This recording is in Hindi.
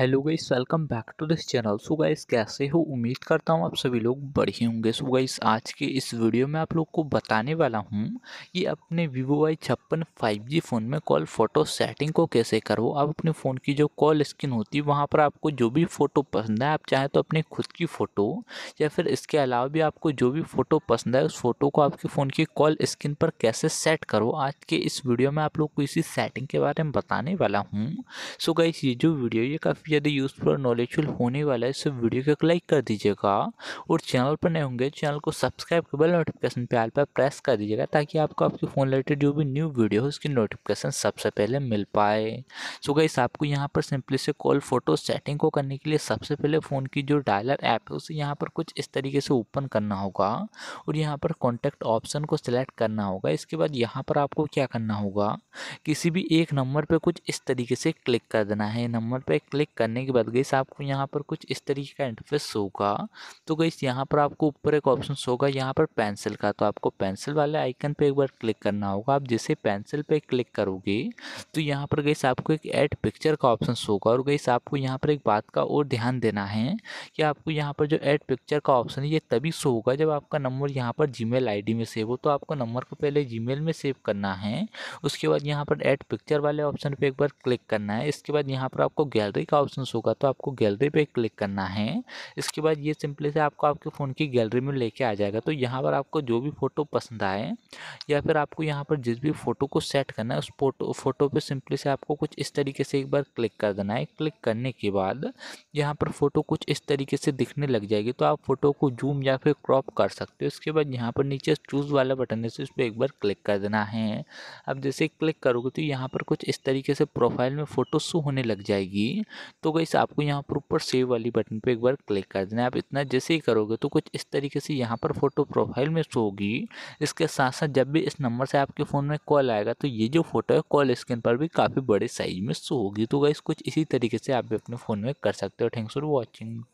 hello guys welcome back to this channel so guys कैसे हो उम्मीद करता हूँ आप सभी लोग बढ़िया होंगे सो गाइस आज के इस वीडियो में आप लोग को बताने वाला हूँ कि अपने वीवो वाई छप्पन फाइव जी फ़ोन में कॉल फ़ोटो सेटिंग को कैसे करो आप अपने फ़ोन की जो कॉल स्क्रीन होती है वहाँ पर आपको जो भी फ़ोटो पसंद है आप चाहें तो अपने खुद की फ़ोटो या फिर इसके अलावा भी आपको जो भी फ़ोटो पसंद है उस फ़ोटो को आपके फ़ोन की कॉल स्क्रीन पर कैसे सेट करो आज के इस वीडियो में आप लोग को इसी सेटिंग के बारे में बताने वाला हूँ सो गाइस ये जो वीडियो ये काफ़ी यदि यूज़फुल और नॉलेजफुल होने वाला है इस वीडियो को लाइक कर दीजिएगा और चैनल पर नए होंगे चैनल को सब्सक्राइब कर बेल नोटिफिकेशन पे आल पर प्रेस कर दीजिएगा ताकि आपको आपके फ़ोन रिलेटेड जो भी न्यू वीडियो है उसकी नोटिफिकेशन सबसे पहले मिल पाए सो गाइस आपको यहाँ पर सिंपली से कॉल फोटो सेटिंग को करने के लिए सबसे पहले फ़ोन की जो डायलर ऐप है उसे यहाँ पर कुछ इस तरीके से ओपन करना होगा और यहाँ पर कॉन्टैक्ट ऑप्शन को सिलेक्ट करना होगा इसके बाद यहाँ पर आपको क्या करना होगा किसी भी एक नंबर पर कुछ इस तरीके से क्लिक कर देना है नंबर पर क्लिक करने के बाद गई आपको यहाँ पर कुछ इस तरीके का इंटरफेस होगा तो गई यहाँ पर आपको ऊपर एक ऑप्शन होगा यहाँ पर पेंसिल का तो आपको पेंसिल वाले आइकन पर एक बार क्लिक करना होगा आप जैसे पेंसिल पर क्लिक करोगे तो यहाँ पर गई आपको एक ऐड पिक्चर का ऑप्शन होगा और गई आपको यहाँ पर एक बात का और ध्यान देना है कि आपको यहाँ पर जो एड पिक्चर का ऑप्शन है ये तभी शो होगा जब आपका नंबर यहाँ पर जी मेल में सेव हो तो आपको नंबर को पहले जी में सेव करना है उसके बाद यहाँ पर एड पिक्चर वाले ऑप्शन पर एक बार क्लिक करना है इसके बाद यहाँ पर आपको गैलरी का ऑप्शन होगा तो आपको गैलरी पे क्लिक करना है इसके बाद ये सिंपली से आपको आपके फ़ोन की गैलरी में लेके आ जाएगा तो यहाँ पर आपको जो भी फ़ोटो पसंद आए या फिर आपको यहाँ पर जिस भी फ़ोटो को सेट करना है उस फोटो फ़ोटो पर सिंपली से आपको कुछ इस तरीके से एक बार क्लिक कर देना है क्लिक करने के बाद यहाँ पर फ़ोटो कुछ इस तरीके से दिखने लग जाएगी तो आप फ़ोटो को जूम या फिर क्रॉप कर सकते हो इसके बाद यहाँ पर नीचे चूज़ वाला बटन है उस पर एक बार क्लिक कर देना है अब जैसे क्लिक करोगे तो यहाँ पर कुछ इस तरीके से प्रोफाइल में फ़ोटो शो होने लग जाएगी तो गई आपको यहाँ पर ऊपर सेव वाली बटन पर एक बार क्लिक कर देना आप इतना जैसे ही करोगे तो कुछ इस तरीके से यहाँ पर फोटो प्रोफाइल में शो होगी इसके साथ साथ जब भी इस नंबर से आपके फ़ोन में कॉल आएगा तो ये जो फोटो है कॉल स्क्रीन पर भी काफ़ी बड़े साइज में शो होगी तो गई कुछ इसी तरीके से आप भी अपने फ़ोन में कर सकते हो थैंक्स फॉर वॉचिंग